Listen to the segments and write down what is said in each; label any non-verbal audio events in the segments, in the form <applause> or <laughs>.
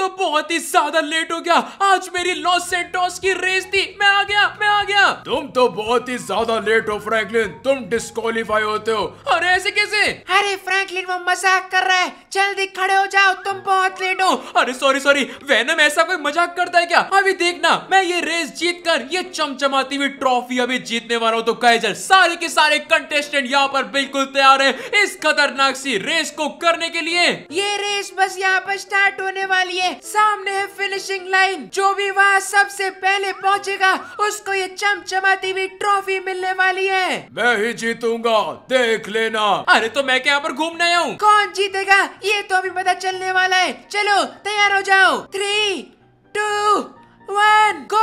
तो बहुत ही ज्यादा लेट हो गया आज मेरी लॉस सेंटोस की रेस थी मैं आ गया मैं आ गया तुम तो बहुत ही ज्यादा लेट हो फ्रैंकलिन तुम डिस्कालीफाई होते हो अरे ऐसे कैसे अरे फ्रैंकलिन वो मजाक कर रहा है जल्दी खड़े हो जाओ तुम बहुत लेट हो अरे सॉरी सॉरी वेनम ऐसा कोई मजाक करता है क्या अभी देखना मैं ये रेस जीत कर ये चमचमाती हुई ट्रॉफी अभी जीतने वाला हूँ तो कैजल सारे के सारे कंटेस्टेंट यहाँ पर बिल्कुल तैयार है इस खतरनाक सी रेस को करने के लिए ये रेस बस यहाँ पर स्टार्ट होने वाली है सामने है फिनिशिंग लाइन जो भी वहाँ सबसे पहले पहुँचेगा उसको ये चमचमाती हुई ट्रॉफी मिलने वाली है मैं ही जीतूंगा देख लेना अरे तो मैं क्या यहाँ पर घूमने आया हूँ कौन जीतेगा ये तो अभी पता चलने वाला है चलो तैयार हो जाओ थ्री टू वन गो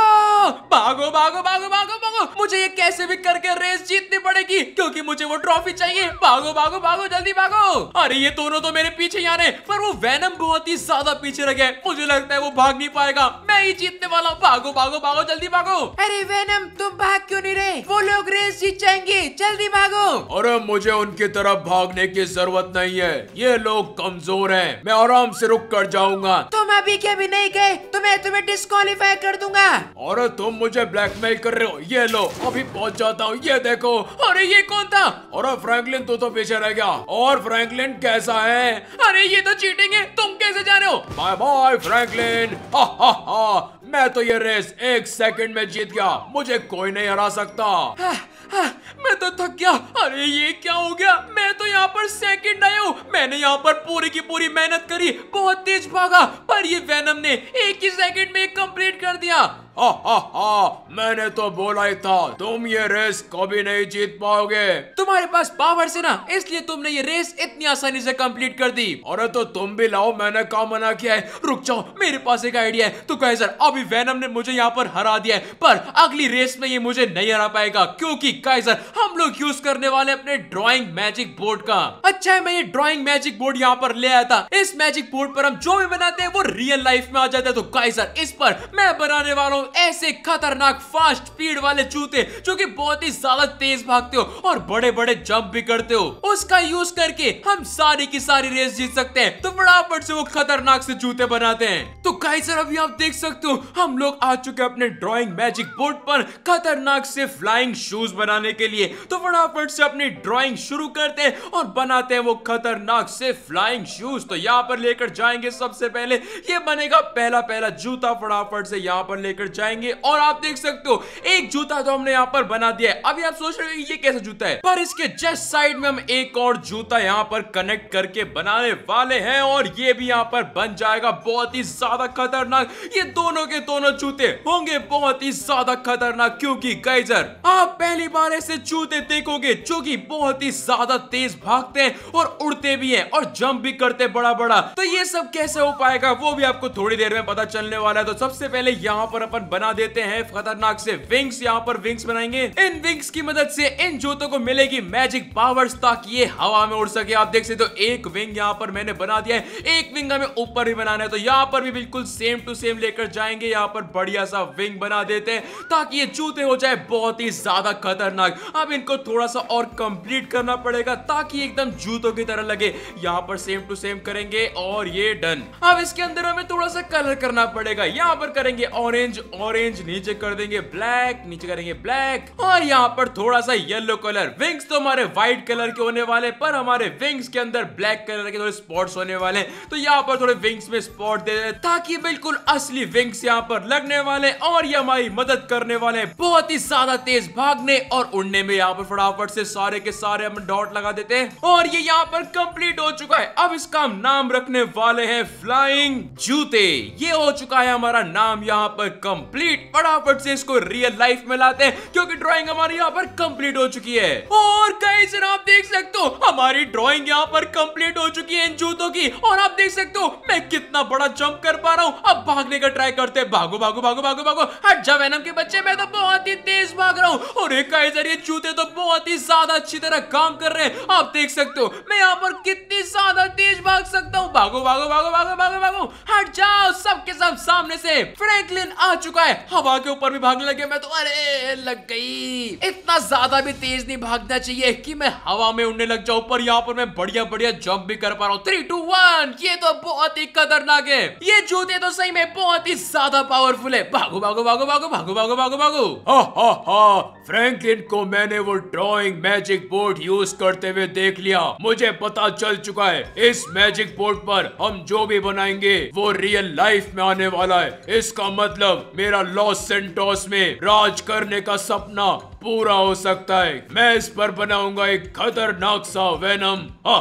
भागो भागो भागो भागो भागो मुझे ये कैसे भी करके रेस जीतनी पड़ेगी क्योंकि मुझे वो ट्रॉफी चाहिए भागो भागो भागो जल्दी भागो अरे ये दोनों तो मेरे पीछे आ रहे पर वो वैनम बहुत ही ज्यादा पीछे रह गए मुझे लगता है वो भाग नहीं पाएगा मैं ही जीतने वाला हूँ भागो भागो भागो जल्दी भागो अरे वैनम तुम भाग क्यों नहीं रहे वो लोग रेस जीत जाएंगे जल्दी भागो अरे मुझे उनकी तरफ भागने की जरूरत नहीं है ये लोग कमजोर है मैं आराम से रुक कर जाऊंगा तुम अभी के भी नहीं गए तो मैं तुम्हें डिस्कालीफाई कर दूंगा अरे तुम मुझे ब्लैकमेल कर रहे हो ये लो अभी पहुंच जाता हूँ ये देखो अरे ये कौन था अरे फ्रैंकलिन तू तो पीछे रह गया और फ्रैंकलिन कैसा है अरे ये तो चीटिंग है तुम कैसे जा रहे हो बाय बाय फ्रैंकलिन हा हा हा मैं तो ये रेस एक सेकंड में जीत गया मुझे कोई नहीं हरा सकता आ, हाँ, आ, हाँ, मैं तो थक गया अरे ये क्या हो गया मैं तो यहाँ पर सेकंड आया हूँ मैंने यहाँ पर पूरी की पूरी मेहनत करी बहुत तेज भागा पर ये वैनम ने एक ही सेकंड में कंप्लीट कर दिया हा <laughs> मैंने तो बोला ही था तुम ये रेस कभी नहीं जीत पाओगे तुम्हारे पास पावर से ना इसलिए तुमने ये रेस इतनी आसानी से कंप्लीट कर दी अरे तो तुम भी लाओ मैंने कहा मना किया है रुक जाओ मेरे पास एक आइडिया है तो कहे सर अभी वैनम ने मुझे यहाँ पर हरा दिया है पर अगली रेस में ये मुझे नहीं हरा पाएगा क्योंकि सर हम लोग यूज करने वाले अपने ड्रॉइंग मैजिक बोर्ड का अच्छा है मैं ये ड्रॉइंग मैजिक बोर्ड यहाँ पर ले आया था इस मैजिक बोर्ड पर हम जो भी बनाते हैं वो रियल लाइफ में आ जाता है तो सर इस पर मैं बनाने वाला हूँ ऐसे खतरनाक फास्ट स्पीड वाले जूते जो कि बहुत ही ज्यादा तेज भागते हो और बड़े बड़े जंप भी करते हो उसका यूज करके हम सारी की सारी रेस जीत सकते हैं तो फटाफट से वो खतरनाक से जूते बनाते हैं तो कई सर अभी आप देख सकते हो हम लोग आ चुके अपने ड्रॉइंग मैजिक बोर्ड पर खतरनाक से फ्लाइंग शूज बनाने के लिए तो फटाफट से अपनी ड्रॉइंग शुरू करते हैं और बनाते हैं वो खतरनाक से फ्लाइंग शूज तो यहाँ पर लेकर जाएंगे सबसे पहले ये बनेगा पहला पहला जूता फटाफट से यहाँ पर लेकर जाएंगे और आप देख सकते हो एक जूता तो हमने यहाँ पर बना दिया है अभी आप सोच रहे हो ये कैसा जूता है पर इसके जस्ट साइड में हम एक और जूता यहाँ पर कनेक्ट करके बनाने वाले हैं और ये भी यहाँ पर बन जाएगा बहुत ही ज्यादा खतरनाक ये दोनों के दोनों जूते होंगे बहुत ही ज्यादा खतरनाक क्योंकि गाइजर आप पहली बार ऐसे जूते देखोगे जो कि बहुत ही ज्यादा तेज भागते हैं और उड़ते भी हैं और जंप भी करते बड़ा बड़ा तो ये सब कैसे हो पाएगा वो भी आपको थोड़ी देर में पता चलने वाला है तो सबसे पहले यहाँ पर अपन पर बना देते हैं खतरनाक से विंग्स यहाँ पर विंग्स बनाएंगे इन विंग्स की मदद से इन जूतों को मिलेगी मैजिक पावर्स ताकि ये हवा में उड़ सके आप देख सकते हो तो एक विंग यहाँ पर मैंने बना दिया है एक विंग हमें ऊपर भी बनाना है तो यहाँ पर भी बिल्कुल सेम टू सेम लेकर जाएंगे यहाँ पर बढ़िया सा विंग बना देते हैं ताकि ये जूते हो जाए बहुत ही ज्यादा खतरनाक अब इनको थोड़ा सा और कंप्लीट करना पड़ेगा ताकि एकदम जूतों की तरह लगे यहाँ पर सेम टू सेम करेंगे और ये डन अब इसके अंदर हमें थोड़ा सा कलर करना पड़ेगा यहाँ पर करेंगे ऑरेंज ऑरेंज नीचे कर देंगे ब्लैक नीचे करेंगे ब्लैक और यहाँ पर थोड़ा सा येलो कलर विंग्स तो हमारे व्हाइट कलर के होने वाले पर हमारे विंग्स के अंदर ब्लैक कलर के थोड़े स्पॉट्स होने वाले तो यहाँ पर थोड़े विंग्स में स्पॉट दे रहे ताकि बिल्कुल असली विंग्स यहाँ पर लगने वाले और ये हमारी मदद करने वाले बहुत ही ज्यादा तेज भागने और उड़ने में यहाँ पर फटाफट से सारे के सारे हम डॉट लगा देते हैं और ये यहाँ पर कंप्लीट हो चुका है अब इसका हम नाम रखने वाले हैं फ्लाइंग जूते ये हो चुका है हमारा नाम यहाँ पर कम कंप्लीट फटाफट से इसको रियल लाइफ में लाते हैं क्योंकि ड्राइंग हमारी यहाँ पर कंप्लीट हो चुकी है और कई सर आप देख सकते हो हमारी ड्राइंग यहाँ पर कंप्लीट हो चुकी है इन जूतों की और आप देख सकते हो मैं कितना बड़ा जंप कर पा रहा हूँ अब भागने का ट्राई करते हैं भागो भागो भागो भागो भागो हट जा वैनम के बच्चे मैं तो बहुत ही तेज भाग रहा हूँ और एक काइजर ये जूते तो बहुत ही ज्यादा अच्छी तरह काम कर रहे हैं आप देख सकते हो मैं यहाँ पर कितनी ज्यादा तेज भाग सकता हूँ भागो भागो भागो भागो भागो भागो हट जाओ सबके सब सामने से फ्रेंकलिन आ चुके चुका है हवा के ऊपर भी भागने लगे मैं तो अरे लग गई इतना ज्यादा भी तेज नहीं भागना चाहिए कि मैं हवा में उड़ने लग जाऊ पर यहाँ पर मैं बढ़िया बढ़िया जंप भी कर पा रहा हूँ थ्री टू वन ये तो बहुत ही खतरनाक है ये जूते तो सही में बहुत ही ज्यादा पावरफुल है भागो भागो भागो भागो भागो भागो भागो भागो हा फ्रैंकलिन को मैंने वो ड्रॉइंग मैजिक बोर्ड यूज करते हुए देख लिया मुझे पता चल चुका है इस मैजिक बोर्ड पर हम जो भी बनाएंगे वो रियल लाइफ में आने वाला है इसका मतलब मेरा लॉस सेंटोस में राज करने का सपना पूरा हो सकता है मैं इस पर बनाऊंगा एक खतरनाक सा वेनम हा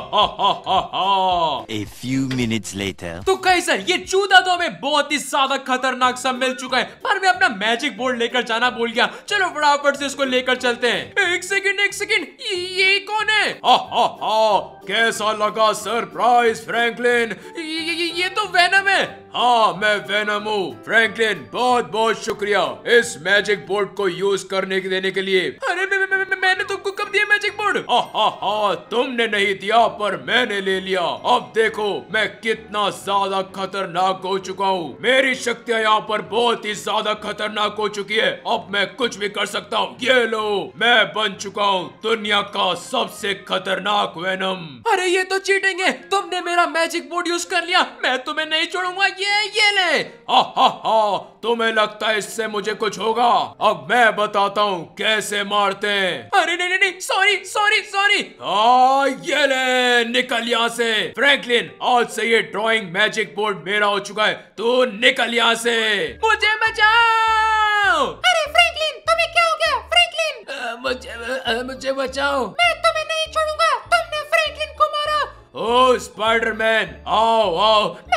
फ्यू हा हा तो ये चूता तो हमें बहुत ही ज्यादा खतरनाक सा मिल चुका है पर मैं अपना मैजिक बोर्ड लेकर जाना भूल गया चलो फटाफट से इसको लेकर चलते हैं एक सेकंड एक सेकंड ये, कौन है कैसा लगा सरप्राइज फ्रैंकलिन ये, ये, ये तो वेनम है हाँ मैं वेनम हूँ फ्रैंकलिन बहुत बहुत शुक्रिया इस मैजिक बोर्ड को यूज करने के देने के लिए लिए अरे मैंने तुमको तो कब दिया मैजिक रिकॉर्ड हा हा तुमने नहीं दिया पर मैंने ले लिया अब देखो मैं कितना ज्यादा खतरनाक हो चुका हूँ मेरी शक्तियाँ यहाँ पर बहुत ही ज्यादा खतरनाक हो चुकी है अब मैं कुछ भी कर सकता हूँ ये लो मैं बन चुका हूँ दुनिया का सबसे खतरनाक वेनम अरे ये तो चीटिंग है तुमने मेरा मैजिक बोर्ड यूज कर लिया मैं तुम्हें नहीं छोड़ूंगा ये ये ले हा हा तुम्हें लगता है इससे मुझे कुछ होगा अब मैं बताता हूँ कैसे मारते हैं अरे नहीं नहीं सॉरी सॉरी सॉरी हाँ, ये ले निकल यहाँ से फ्रैंकलिन आज से ये ड्राइंग मैजिक बोर्ड मेरा हो चुका है तू निकल यहाँ से मुझे बचाओ अरे फ्रैंकलिन तुम्हें क्या हो गया फ्रैंकलिन मुझे आ, मुझे बचाओ मैं तुम्हें नहीं छोड़ूंगा तुमने फ्रैंकलिन को मारा ओ स्पाइडरमैन आओ आओ मैं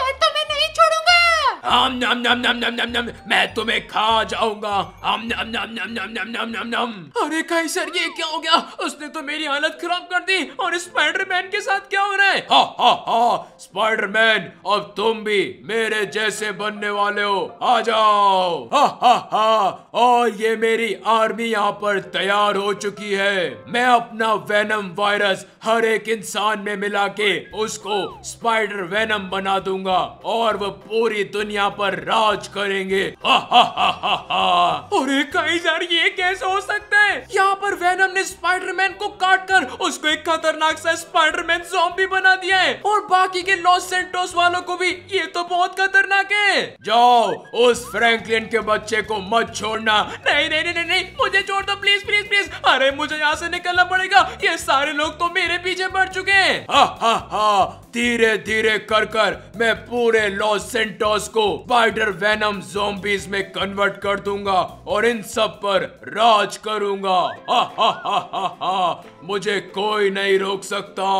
आम नम नम नम नम नम नम मैं तुम्हें खा जाऊंगा आम नम नम नम नम नम नम नम नम अरे कहीं सर ये क्या हो गया उसने तो मेरी हालत खराब कर दी और स्पाइडरमैन के साथ क्या हो रहा है हा हा हा स्पाइडरमैन अब तुम भी मेरे जैसे बनने वाले हो आ जाओ हा हा हा और ये मेरी आर्मी यहाँ पर तैयार हो चुकी है मैं अपना वेनम वायरस हर एक इंसान में मिला के उसको स्पाइडर वेनम बना दूंगा और वो पूरी दुनिया यहाँ पर राज करेंगे हा हा हा हा हा अरे कहीं यार ये कैसे हो सकता है यहाँ पर वेनम ने स्पाइडरमैन को काट कर उसको एक खतरनाक सा स्पाइडरमैन जॉम्बी बना दिया है और बाकी के लॉस सेंटोस वालों को भी ये तो बहुत खतरनाक है जाओ उस फ्रैंकलिन के बच्चे को मत छोड़ना नहीं नहीं नहीं नहीं, मुझे छोड़ दो प्लीज प्लीज प्लीज अरे मुझे यहाँ से निकलना पड़ेगा ये सारे लोग तो मेरे पीछे पड़ चुके हैं धीरे धीरे कर कर मैं पूरे लॉस सेंटोस को स्पाइडर वेनम जोम्बीज में कन्वर्ट कर दूंगा और इन सब पर राज करूंगा हा हा हा हा हा मुझे कोई नहीं रोक सकता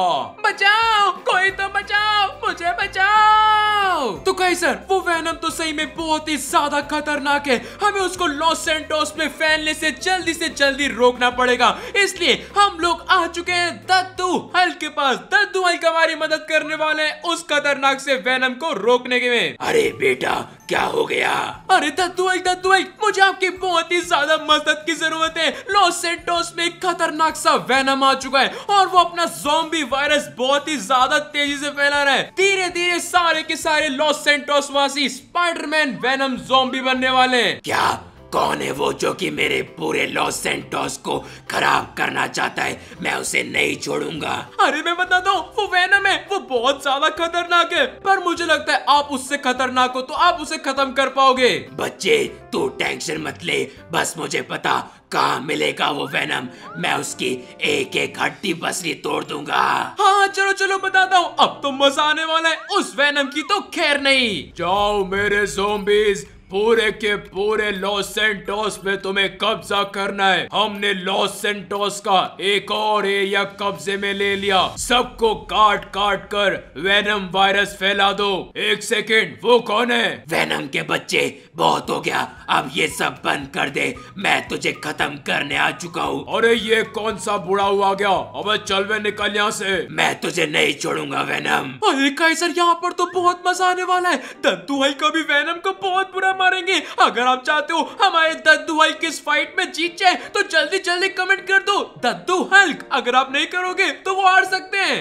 बचाओ कोई तो बचाओ मुझे बचाओ तो कहीं सर वो वेनम तो सही में बहुत ही ज्यादा खतरनाक है हमें उसको लॉस सेंटोस में फैलने से जल्दी से जल्दी रोकना पड़ेगा इसलिए हम लोग आ चुके हैं दत्तू हल के पास दत्तू हल्क हमारी मदद करने वाले हैं उस खतरनाक से वेनम को रोकने के में अरे बेटा बेटा क्या हो गया अरे दद्दुआई दद्दुआई मुझे आपकी बहुत ही ज्यादा मदद की जरूरत है लॉस सेंटोस में एक खतरनाक सा वेनम आ चुका है और वो अपना जोम्बी वायरस बहुत ही ज्यादा तेजी से फैला रहा है धीरे धीरे सारे के सारे लॉस सेंटोस वासी स्पाइडरमैन वेनम जोम्बी बनने वाले क्या कौन है वो जो कि मेरे पूरे लॉस सेंटोस को खराब करना चाहता है मैं उसे नहीं छोड़ूंगा अरे मैं बता दो वो वैनम है वो बहुत ज्यादा खतरनाक है पर मुझे लगता है आप उससे खतरनाक हो तो आप उसे खत्म कर पाओगे बच्चे तू टेंशन मत ले बस मुझे पता कहाँ मिलेगा वो वेनम मैं उसकी एक एक हड्डी बसरी तोड़ दूंगा हाँ चलो चलो बताता हूँ अब तो मजा आने वाला है उस वेनम की तो खैर नहीं जाओ मेरे जोम्बीज पूरे के पूरे लॉस सेंटोस में तुम्हें कब्जा करना है हमने लॉस सेंटोस का एक और एरिया कब्जे में ले लिया सबको काट काट कर वेनम वायरस फैला दो एक सेकेंड वो कौन है वेनम के बच्चे बहुत हो गया अब ये सब बंद कर दे मैं तुझे खत्म करने आ चुका हूँ अरे ये कौन सा बुरा हुआ गया अब चल वे निकल यहाँ से मैं तुझे नहीं छोड़ूंगा वेनम अरे कैसर यहाँ पर तो बहुत मजा आने वाला है दत्तू भाई का भी वेनम का बहुत बुरा मारेंगे अगर आप चाहते हो हमारे दद्दू हल्क इस फाइट में जीत जाए तो जल्दी जल्दी कमेंट कर दो दद्दू हल्क अगर आप नहीं करोगे तो वो हार सकते हैं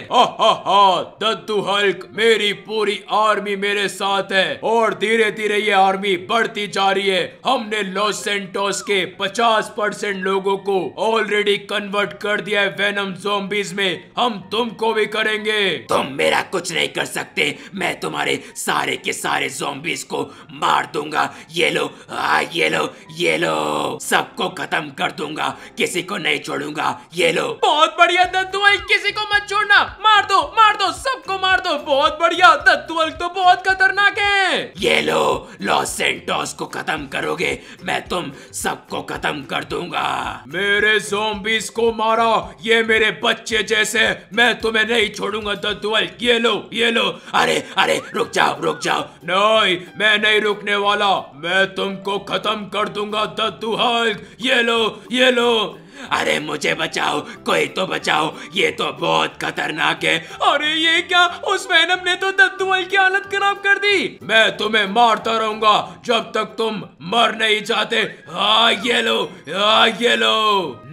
दद्दू हल्क मेरी पूरी आर्मी मेरे साथ है और धीरे धीरे ये आर्मी बढ़ती जा रही है हमने लॉस सेंटोस के 50 परसेंट लोगो को ऑलरेडी कन्वर्ट कर दिया है वेनम जोम्बीज में हम तुमको भी करेंगे तुम मेरा कुछ नहीं कर सकते मैं तुम्हारे सारे के सारे जोम्बीज को मार दूंगा येलो आ, येलो येलो सबको खत्म कर दूंगा किसी को नहीं छोड़ूंगा येलो बहुत बढ़िया दद्दू भाई किसी को मत छोड़ना मार दो मार दो सबको बहुत बढ़िया तत्वल तो बहुत खतरनाक है ये लो लॉस सेंटोस को खत्म करोगे मैं तुम सबको खत्म कर दूंगा मेरे जोम्बिस को मारो ये मेरे बच्चे जैसे मैं तुम्हें नहीं छोड़ूंगा तत्वल ये लो ये लो अरे अरे रुक जाओ रुक जाओ नहीं मैं नहीं रुकने वाला मैं तुमको खत्म कर दूंगा दत्तू हल्क ये लो ये लो अरे मुझे बचाओ कोई तो बचाओ ये तो बहुत खतरनाक है अरे ये क्या उस मैनम ने तो दद्दुअल की हालत खराब कर दी मैं तुम्हें मारता रहूंगा जब तक तुम मर नहीं जाते आ, ये लो आ, ये लो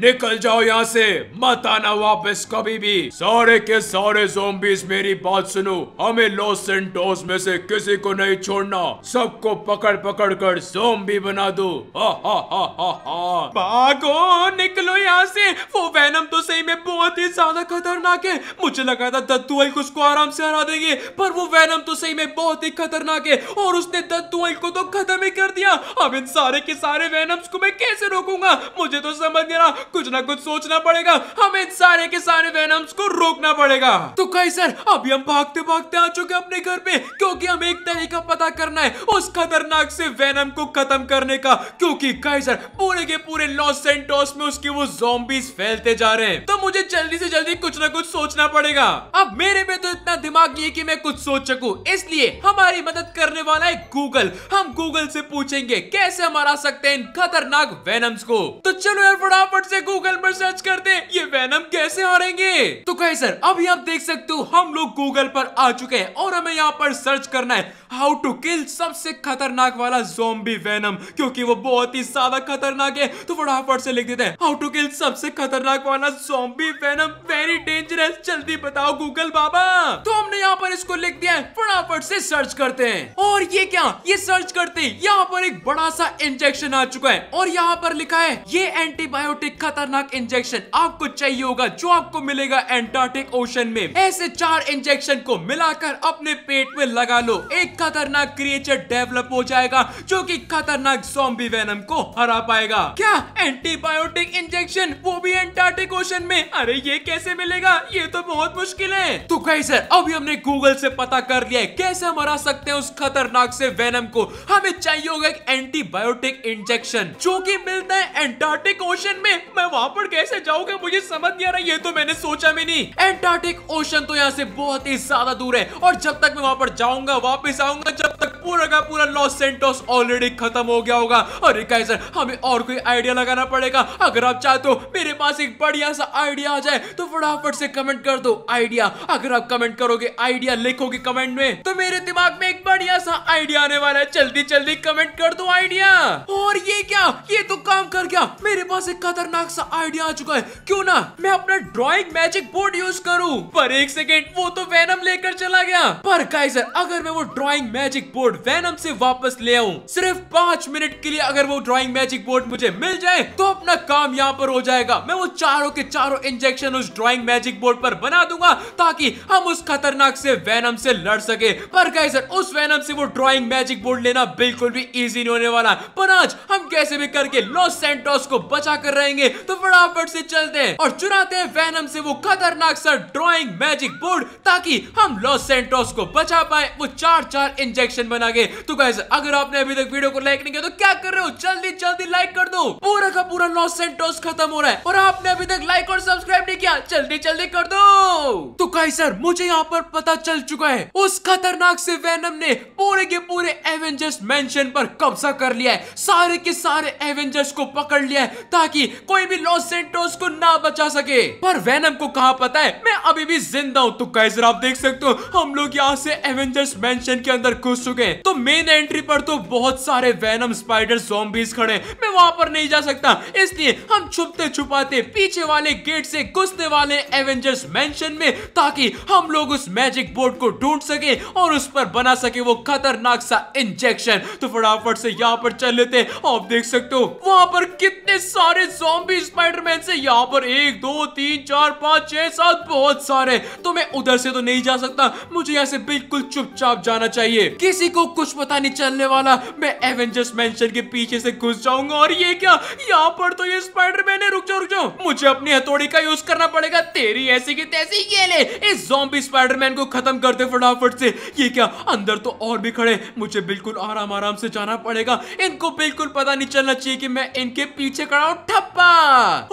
निकल जाओ यहाँ से मत आना वापस कभी भी सारे के सारे जोम्बीज मेरी बात सुनो हमें लॉस सेंटोस में से किसी को नहीं छोड़ना सबको पकड़ पकड़ कर जोम्बी बना दो हा हा हा हा भागो निकलो तो यहाँ से वो वैनम तो सही में बहुत ही ज्यादा खतरनाक है मुझे लगा था दत्तू अल्क उसको आराम से हरा देंगे पर वो वैनम तो सही में बहुत ही खतरनाक है और उसने दत्तू अल्क को तो खत्म ही कर दिया अब इन सारे के सारे वैनम्स को मैं कैसे रोकूंगा मुझे तो समझ नहीं रहा कुछ ना कुछ सोचना पड़ेगा हमें इन सारे के सारे वैनम्स को रोकना पड़ेगा तो कई सर अभी हम भागते भागते आ चुके अपने घर पे क्योंकि हमें एक तरीका पता करना है उस खतरनाक से वैनम को खत्म करने का क्योंकि कई सर पूरे के पूरे लॉस एंड में उसकी वो जोम्बिस फैलते जा रहे हैं तो मुझे जल्दी से जल्दी कुछ ना कुछ सोचना पड़ेगा अब मेरे में तो इतना दिमाग नहीं कि मैं कुछ सोच सकूं इसलिए हमारी मदद करने वाला है गूगल हम गूगल से पूछेंगे कैसे हम हरा सकते हैं इन खतरनाक वेनम्स को तो चलो यार फटाफट से गूगल पर सर्च करते हैं ये वेनम कैसे हारेंगे तो कहे सर अभी आप देख सकते हो हम लोग गूगल पर आ चुके हैं और हमें यहाँ पर सर्च करना है हाउ टू किल सबसे खतरनाक वाला जोम्बी वेनम क्योंकि वो बहुत ही ज्यादा खतरनाक है तो फटाफट से लिख देते हैं हाउ टू गूगल सबसे खतरनाक वाला जोम्बी वेनम वेरी डेंजरस जल्दी बताओ गूगल बाबा तो हमने यहाँ पर इसको लिख दिया है फटाफट से सर्च करते हैं और ये क्या ये सर्च करते हैं यहाँ पर एक बड़ा सा इंजेक्शन आ चुका है और यहाँ पर लिखा है ये एंटीबायोटिक खतरनाक इंजेक्शन आपको चाहिए होगा जो आपको मिलेगा एंटार्टिक ओशन में ऐसे चार इंजेक्शन को मिलाकर अपने पेट में लगा लो एक खतरनाक क्रिएचर डेवलप हो जाएगा जो की खतरनाक जोम्बी वेनम को हरा पाएगा क्या एंटीबायोटिक इंजेक्शन इंजेक्शन वो भी एंटार्टिक ओशन में अरे ये कैसे मिलेगा ये तो बहुत मुश्किल है तो कहीं सर अभी हमने गूगल से पता कर लिया है कैसे हम हरा सकते हैं उस खतरनाक से वेनम को हमें चाहिए होगा एक एंटीबायोटिक इंजेक्शन जो की मिलता है एंटार्टिक ओशन में मैं वहाँ पर कैसे जाऊँगा मुझे समझ नहीं आ रहा ये तो मैंने सोचा भी नहीं एंटार्टिक ओशन तो यहाँ से बहुत ही ज्यादा दूर है और जब तक मैं वहाँ पर जाऊंगा वापिस आऊंगा जब तक पूरा का पूरा लॉस सेंटोस ऑलरेडी खत्म हो गया होगा अरे कैसे हमें और कोई आइडिया लगाना पड़ेगा अगर आप चाहते हो मेरे पास एक बढ़िया सा आइडिया आ जाए तो फटाफट से कमेंट कर दो आइडिया अगर आप कमेंट करोगे आइडिया लिखोगे कमेंट में तो मेरे दिमाग में एक बढ़िया सा आइडिया आने वाला है जल्दी जल्दी कमेंट कर दो आइडिया और ये क्या ये तो काम कर गया मेरे पास एक खतरनाक सा आइडिया आ चुका है क्यों ना मैं अपना ड्रॉइंग मैजिक बोर्ड यूज करूँ पर एक सेकेंड वो तो वैनम लेकर चला गया पर काइजर अगर मैं वो ड्रॉइंग मैजिक बोर्ड वैनम से वापस ले आऊँ सिर्फ पांच मिनट के लिए अगर वो ड्रॉइंग मैजिक बोर्ड मुझे मिल जाए तो अपना काम यहाँ पर हो जाएगा मैं वो चारों के चारों इंजेक्शन उस ड्राइंग मैजिक बोर्ड पर बना दूंगा ताकि हम उस खतरनाक से वैनम से लड़ सके पर सर उस वैनम से वो ड्राइंग मैजिक बोर्ड लेना बिल्कुल भी इजी नहीं होने वाला पर आज हम कैसे भी करके लॉस सेंटोस को बचा कर रहेंगे तो फटाफट से चलते हैं और चुराते हैं वैनम से वो खतरनाक सर ड्रॉइंग मैजिक बोर्ड ताकि हम लॉस सेंटोस को बचा पाए वो चार चार इंजेक्शन बना के तो गैस अगर आपने अभी तक वीडियो को लाइक नहीं किया तो क्या कर रहे हो जल्दी जल्दी लाइक कर दो पूरा का पूरा लॉस सेंटोस खत्म हो रहा है और आपने अभी तक लाइक और सब्सक्राइब नहीं किया जल्दी जल्दी कर दो तो कई सर मुझे यहाँ पर पता चल चुका है उस खतरनाक से वैनम ने पूरे के पूरे एवेंजर्स मैं कब्जा कर लिया है सारे के सारे एवेंजर्स को पकड़ लिया है ताकि कोई भी लॉस सेंटोस को ना बचा सके पर वैनम को कहा पता है मैं अभी भी जिंदा हूँ तो कैसर आप देख सकते हो हम लोग यहाँ से एवेंजर्स मैं के अंदर घुस चुके हैं तो मेन एंट्री पर तो बहुत सारे वैनम स्पाइडर जोम्बीज खड़े मैं वहाँ पर नहीं जा सकता इसलिए हम छुपते छुपाते पीछे वाले गेट से घुसने वाले एवेंजर्स मेंशन में ताकि हम लोग उस मैजिक बोर्ड को ढूंढ सके और उस पर बना सके वो खतरनाक सा इंजेक्शन तो फटाफट से यहाँ पर चल लेते आप देख सकते हो वहां पर कितने सारे जॉम्बी स्पाइडरमैन से यहाँ पर एक दो तीन चार पाँच छह सात बहुत सारे तो मैं उधर से तो नहीं जा सकता मुझे यहाँ से बिल्कुल चुपचाप जाना चाहिए किसी को कुछ पता नहीं चलने वाला मैं एवेंजर्स मेंशन के पीछे से घुस जाऊंगा और ये क्या यहाँ पर तो ये स्पाइडर मैंने रुक जाओ रुक जाओ मुझे अपनी हथौड़ी का यूज करना पड़ेगा तेरी ऐसी की तैसी ये ले इस जॉम्बी स्पाइडरमैन को खत्म करते फटाफट से ये क्या अंदर तो और भी खड़े मुझे बिल्कुल आराम आराम से जाना पड़ेगा इनको बिल्कुल पता नहीं चलना चाहिए कि मैं इनके पीछे खड़ा हूँ ठप्पा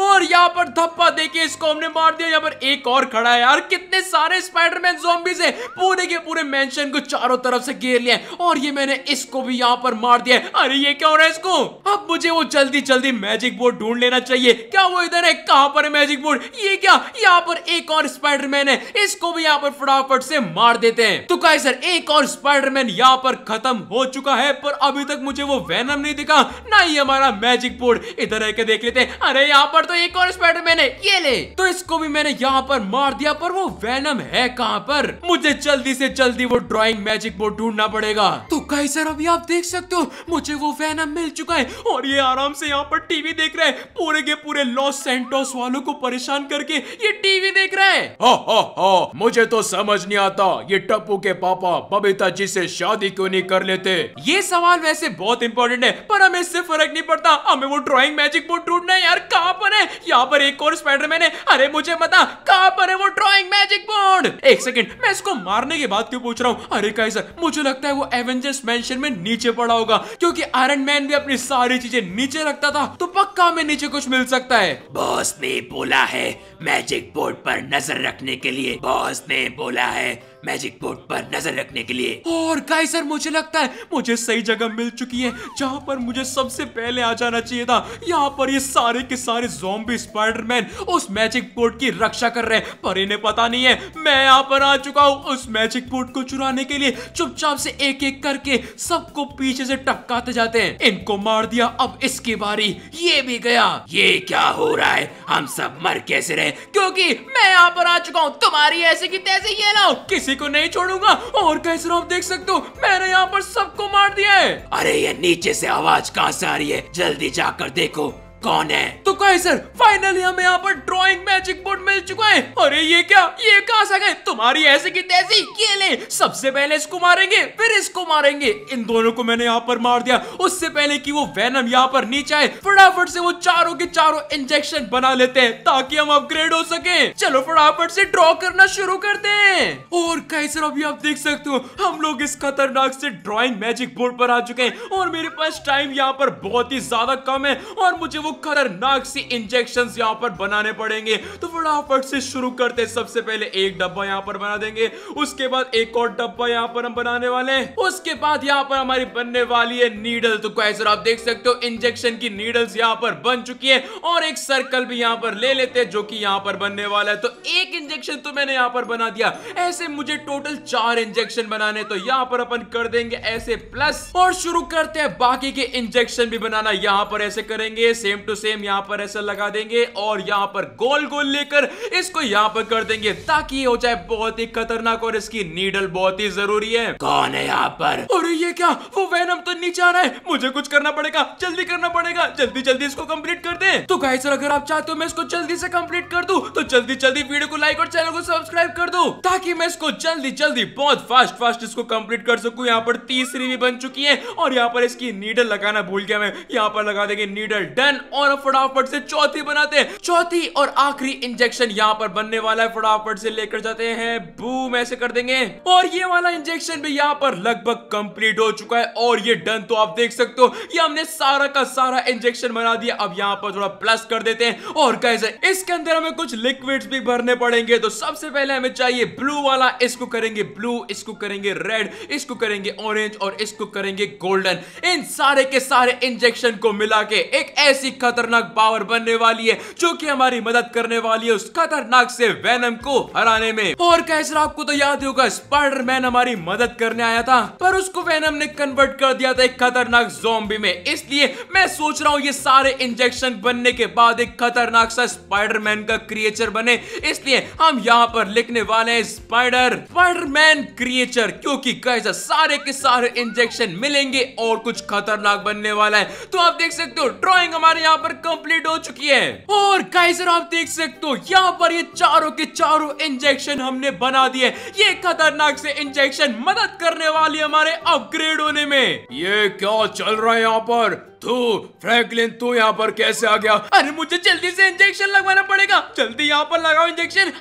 और यहाँ पर धप्पा देके इसको हमने मार दिया यहाँ पर एक और खड़ा है यार कितने सारे स्पाइडरमैन जॉम्बीज है पूरे के पूरे मेंशन को चारों तरफ से घेर लिया और ये मैंने इसको भी यहाँ पर मार दिया अरे ये क्या हो रहा है इसको अब मुझे वो जल्दी जल्दी मैजिक बोर्ड ढूंढ लेना चाहिए चाहिए क्या वो इधर है कहां पर है मैजिक बोर्ड ये क्या यहाँ पर एक और स्पाइडरमैन है इसको भी यहाँ पर फटाफट से मार देते हैं तो कहा सर एक और स्पाइडरमैन यहाँ पर खत्म हो चुका है पर अभी तक मुझे वो वैनम नहीं दिखा ना ही हमारा मैजिक बोर्ड इधर रहकर देख लेते हैं अरे यहाँ पर तो एक और स्पाइडरमैन है ये ले तो इसको भी मैंने यहाँ पर मार दिया पर वो वैनम है कहाँ पर मुझे जल्दी से जल्दी वो ड्रॉइंग मैजिक बोर्ड ढूंढना पड़ेगा तो कहीं सर अभी आप देख सकते हो मुझे वो वैनम मिल चुका है और ये आराम से यहाँ पर टीवी देख रहे हैं पूरे के पूरे लॉस सेंटोस वालों को परेशान करके ये टीवी देख रहा है हो हो हो मुझे तो समझ नहीं आता ये टप्पू के पापा बबीता जी से शादी क्यों नहीं कर लेते ये सवाल वैसे बहुत इंपॉर्टेंट है पर हमें इससे फर्क नहीं पड़ता हमें वो ड्रॉइंग मैजिक बोर्ड टूटना है यार कहाँ पर है यहाँ पर एक और स्पाइडर मैन है अरे मुझे बता कहाँ पर है वो ड्रॉइंग मैजिक बोर्ड एक सेकेंड मैं इसको मारने के बाद क्यों पूछ रहा हूँ अरे कहीं सर मुझे लगता है वो एवेंजर्स मैं नीचे पड़ा होगा क्योंकि आयरन मैन भी अपनी सारी चीजें नीचे रखता था तो पक्का में नीचे कुछ मिल सकता है बॉस ने बोला है मैजिक बोर्ड पर नजर रखने के लिए बॉस ने बोला है मैजिक बोर्ड पर नजर रखने के लिए और गाय सर मुझे लगता है मुझे सही जगह मिल चुकी है जहाँ पर मुझे सबसे पहले आ जाना चाहिए था यहाँ पर ये सारे के सारे जोम्बी स्पाइडरमैन उस मैजिक बोर्ड की रक्षा कर रहे हैं पर इन्हें पता नहीं है मैं यहाँ पर आ चुका हूँ उस मैजिक बोर्ड को चुराने के लिए चुपचाप से एक एक करके सबको पीछे से टपकाते जाते हैं इनको मार दिया अब इसकी बारी ये भी गया ये क्या हो रहा है हम सब मर कैसे रहे क्योंकि मैं यहाँ पर आ चुका हूँ तुम्हारी ऐसे की तैसे ये ना किसी किसी को नहीं छोड़ूंगा और कैसे आप देख सकते हो मैंने यहाँ पर सबको मार दिया है अरे ये नीचे से आवाज कहाँ से आ रही है जल्दी जाकर देखो कौन है तो कहे सर फाइनली हमें यहाँ पर ड्राइंग मैजिक बोर्ड मिल चुका है अरे ये क्या ये कहाँ से गए तुम्हारी ऐसी की तैसी ये ले सबसे पहले इसको मारेंगे फिर इसको मारेंगे इन दोनों को मैंने यहाँ पर मार दिया उससे पहले की वो वैनम यहाँ पर नीचे आए फटाफट से वो चारों के चारों इंजेक्शन बना लेते हैं ताकि हम अपग्रेड हो सके चलो फटाफट से ड्रॉ करना शुरू करते हैं और कैसर अभी आप देख सकते हो हम लोग इस खतरनाक से ड्रॉइंग मैजिक बोर्ड पर आ चुके हैं और मेरे पास टाइम यहाँ पर बहुत ही ज्यादा कम है और मुझे वो खतरनाक सी इंजेक्शन यहाँ पर बनाने पड़ेंगे तो फटाफट से शुरू करते सबसे पहले एक डब्बा यहाँ पर बना देंगे उसके बाद एक और डब्बा यहाँ पर हम बनाने वाले हैं उसके बाद यहाँ पर हमारी बनने वाली है नीडल तो कैसे आप देख सकते हो इंजेक्शन की नीडल्स यहाँ पर बन चुकी है और एक सर्कल भी यहाँ पर ले लेते हैं जो कि यहाँ पर बनने वाला है तो एक इंजेक्शन तो मैंने यहाँ पर बना दिया ऐसे मुझे टोटल चार इंजेक्शन बनाने तो यहाँ पर अपन कर देंगे ऐसे प्लस और शुरू करते हैं बाकी के इंजेक्शन भी बनाना यहाँ पर ऐसे करेंगे सेम टू सेम यहां पर ऐसा लगा देंगे और यहां पर गोल गोल लेकर इसको यहां पर कर देंगे ताकि हो जाए बहुत ही खतरनाक और इसकी नीडल बहुत ही जरूरी है कौन है यहाँ पर और ये क्या वो वैनम तो नीचे आ रहा है मुझे कुछ करना पड़ेगा जल्दी करना पड़ेगा जल्दी जल्दी इसको कम्प्लीट कर दे तो गाइस अगर आप चाहते हो मैं इसको जल्दी से कम्प्लीट कर दू तो जल्दी जल्दी वीडियो को लाइक और चैनल को सब्सक्राइब कर दो ताकि मैं इसको जल्दी जल्दी बहुत फास्ट फास्ट इसको कम्प्लीट कर सकू यहाँ पर तीसरी भी बन चुकी है और यहाँ पर इसकी नीडल लगाना भूल गया मैं यहाँ पर लगा देंगे नीडल डन और फटाफट से चौथी बनाते हैं चौथी और आखिरी इंजेक्शन यहाँ पर बनने वाला है फटाफट से लेकर जाते हैं बूम ऐसे कर देंगे और ये वाला इंजेक्शन भी यहाँ पर लगभग कंप्लीट हो चुका है और ये डन तो आप देख सकते हो ये हमने सारा का सारा इंजेक्शन बना दिया अब यहाँ पर थोड़ा प्लस कर देते हैं और कैसे इसके अंदर हमें कुछ लिक्विड भी भरने पड़ेंगे तो सबसे पहले हमें चाहिए ब्लू वाला इसको करेंगे ब्लू इसको करेंगे रेड इसको करेंगे ऑरेंज और इसको करेंगे गोल्डन इन सारे के सारे इंजेक्शन को मिला के एक ऐसी खतरनाक पावर बनने वाली है जो कि हमारी मदद करने वाली है उस खतरनाक से वेनम को हराने में और कैसे आपको तो याद होगा स्पाइडरमैन हमारी मदद करने आया था पर उसको वेनम ने कन्वर्ट कर दिया था एक खतरनाक जोम्बी में इसलिए मैं सोच रहा हूँ ये सारे इंजेक्शन बनने के बाद एक खतरनाक सा स्पाइडरमैन का क्रिएचर बने इसलिए हम यहाँ पर लिखने वाले हैं स्पाइडर स्पाइडरमैन क्रिएचर क्योंकि कैसे सारे के सारे इंजेक्शन मिलेंगे और कुछ खतरनाक बनने वाला है तो आप देख सकते हो ड्रॉइंग हमारे यहाँ पर कंप्लीट हो चुकी है और कैसे आप देख सकते हो यहाँ पर ये चारों के चारों इंजेक्शन हमने बना दिए ये खतरनाक से इंजेक्शन मदद करने वाली हमारे अपग्रेड होने में ये क्या चल रहा है यहाँ पर तू फ्रैंकलिन तू यहाँ पर कैसे आ गया अरे मुझे जल्दी से इंजेक्शन लगवाना पड़ेगा जल्दी यहाँ पर लगाओ इंजेक्शन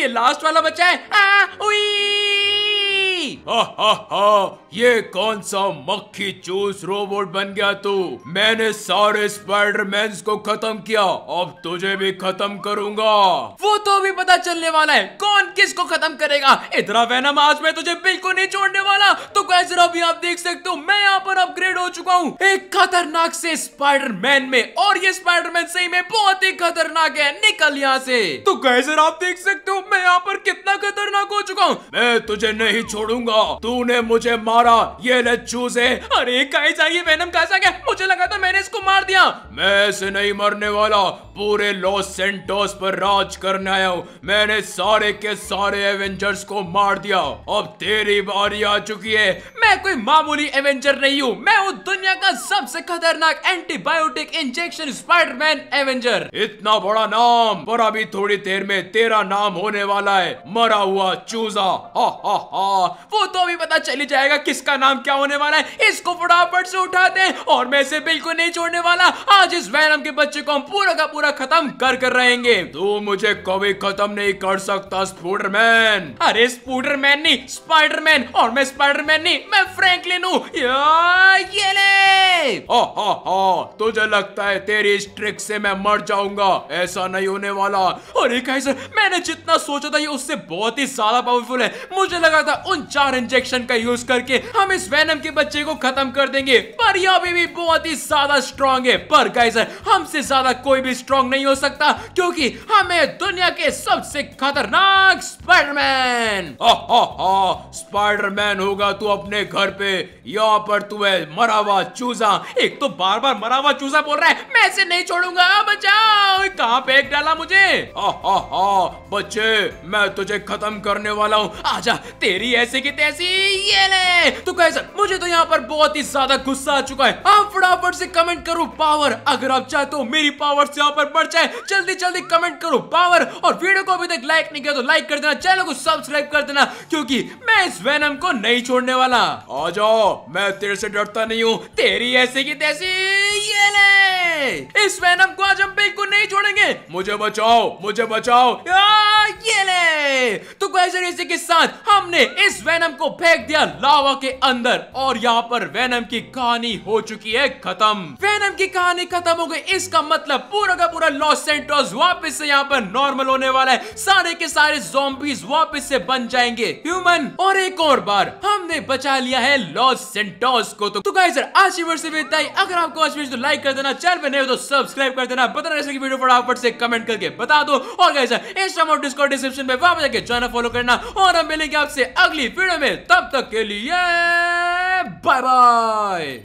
ये लास्ट वाला बच्चा है आ, उई। मक्खी हा हा ये कौन सा मक्खी चूस रोबोट बन गया तू मैंने सारे स्पाइडरमैन को खत्म किया अब तुझे भी खत्म करूंगा वो तो भी पता चलने वाला है कौन किसको खत्म करेगा इतना वेनम आज मैं तुझे बिल्कुल नहीं छोड़ने वाला तो कैसे अभी आप देख सकते हो मैं यहाँ पर अपग्रेड हो चुका हूँ एक खतरनाक से स्पाइडरमैन में और ये स्पाइडरमैन सही में बहुत ही खतरनाक है निकल यहाँ से तो कैसे आप देख सकते हो मैं यहाँ पर कितना खतरनाक हो चुका हूँ मैं तुझे नहीं छोड़ूंगा तू मुझे मारा ये लच्छू से अरे कैसा ये वैनम कैसा क्या मुझे लगा था मैंने इसको मार दिया मैं ऐसे नहीं मरने वाला पूरे लॉस सेंटोस पर राज करने आया हूँ मैंने सारे के सारे एवेंजर्स को मार दिया अब तेरी बारी आ चुकी है मैं कोई मामूली एवेंजर नहीं हूँ मैं हूँ दुनिया का सबसे खतरनाक एंटीबायोटिक इंजेक्शन स्पाइडरमैन एवेंजर इतना बड़ा नाम पर अभी थोड़ी देर में तेरा नाम होने वाला है मरा हुआ चूजा हा हा हा वो तो अभी पता चली जाएगा किसका नाम क्या होने वाला है इसको फटाफट से उठाते हैं और मैं इसे बिल्कुल नहीं छोड़ने वाला आज इस वैनम के बच्चे को हम पूरा का पूरा खत्म कर कर रहेंगे तू मुझे कभी भी खत्म नहीं कर सकता स्पूडरमैन अरे स्पूडरमैन नहीं स्पाइडरमैन और मैं स्पाइडरमैन नहीं मैं फ्रैंकलिन हूँ ये ले तुझे लगता है तेरी इस ट्रिक से मैं मर जाऊंगा ऐसा नहीं होने वाला अरे कैसे मैंने जितना सोचा था ये उससे बहुत ही ज्यादा पावरफुल है मुझे लगा था उन चार इंजेक्शन का यूज करके हम इस वैनम के बच्चे को खत्म कर देंगे पर यह अभी भी बहुत ही ज्यादा स्ट्रांग है पर कैसे हमसे ज्यादा कोई भी स्ट्रांग नहीं हो सकता क्योंकि हमें दुनिया के सबसे खतरनाक स्पाइडरमैन स्पाइडरमैन होगा तू अपने घर पे यहाँ पर तू है मरावा चूजा एक तो बार बार मरावा चूजा बोल रहा है मैं इसे नहीं छोड़ूंगा बचाओ कहाँ पे एक डाला मुझे बच्चे मैं तुझे खत्म करने वाला हूँ आजा तेरी ऐसी की तैसी ये ले तो कैसे मुझे तो यहाँ पर बहुत ही ज्यादा गुस्सा आ चुका है आप हाँ, फटाफट से कमेंट करो पावर अगर आप चाहे तो मेरी पावर से यहाँ पर बढ़ जाए जल्दी जल्दी कमेंट करो पावर और वीडियो को अभी तक लाइक नहीं किया तो लाइक कर देना चैनल को सब्सक्राइब कर देना क्योंकि मैं इस वेनम को नहीं छोड़ने वाला आ जाओ मैं तेरे से डरता नहीं हूँ तेरी ऐसी की तैसी ये ले इस वेनम को आज हम बिल्कुल नहीं छोड़ेंगे मुझे बचाओ मुझे बचाओ यार ये ले तो इसी के साथ हमने इस वेनम को फेंक दिया लावा के अंदर और यहाँ पर वेनम की कहानी हो चुकी है खत्म वेनम की कहानी खत्म हो गई इसका मतलब पूरा का पूरा लॉस सेंटोस वापस से यहाँ पर नॉर्मल होने वाला है सारे के सारे जोम्बीज वापस से बन जाएंगे ह्यूमन और एक और बार हमने बचा लिया है लॉस सेंटोस को तो, तो आज से भी अगर आपको आज तो लाइक कर देना चैनल पर नहीं हो तो सब्सक्राइब कर देना बता रहे कमेंट करके बता दो और गाइजर इस डिस्कॉर्ड डिस्क्रिप्शन में वहां जाके चैनल फॉलो करना और हम मिलेंगे आपसे अगली वीडियो में तब तक के लिए बाय बाय